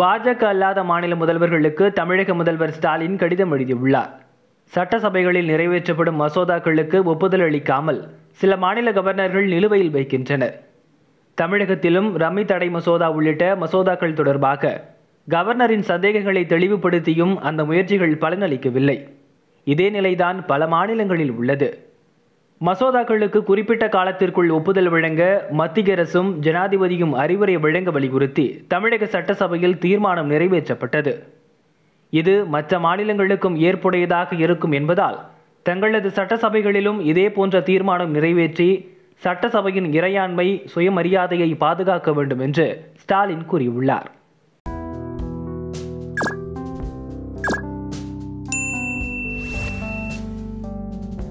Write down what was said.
பாஜக அல்லாத மாநில முதல்வர்களுக்கு தமிழக முதல்வர் ஸ்டாலின் கடிதம் எழுதியுள்ளார் சட்டசபைகளில் நிறைவேற்றப்படும் மசோதாக்களுக்கு ஒப்புதல் அளிக்காமல் சில மாநில கவர்னர்கள் நிலுவையில் வைக்கின்றனர் தமிழகத்திலும் ரம்மி தடை மசோதா உள்ளிட்ட மசோதாக்கள் தொடர்பாக கவர்னரின் சந்தேகங்களை தெளிவுபடுத்தியும் அந்த முயற்சிகள் பலனளிக்கவில்லை இதே நிலைதான் பல மாநிலங்களில் உள்ளது மசோதாக்களுக்கு குறிப்பிட்ட காலத்திற்குள் ஒப்புதல் வழங்க மத்திய அரசும் ஜனாதிபதியும் அறிவுரை வழங்க வலியுறுத்தி தமிழக சட்டசபையில் தீர்மானம் நிறைவேற்றப்பட்டது இது மற்ற மாநிலங்களுக்கும் ஏற்புடையதாக இருக்கும் என்பதால் தங்களது சட்டசபைகளிலும் இதே போன்ற தீர்மானம் நிறைவேற்றி சட்டசபையின் இறையாண்மை சுயமரியாதையை பாதுகாக்க வேண்டும் என்று ஸ்டாலின் கூறியுள்ளார்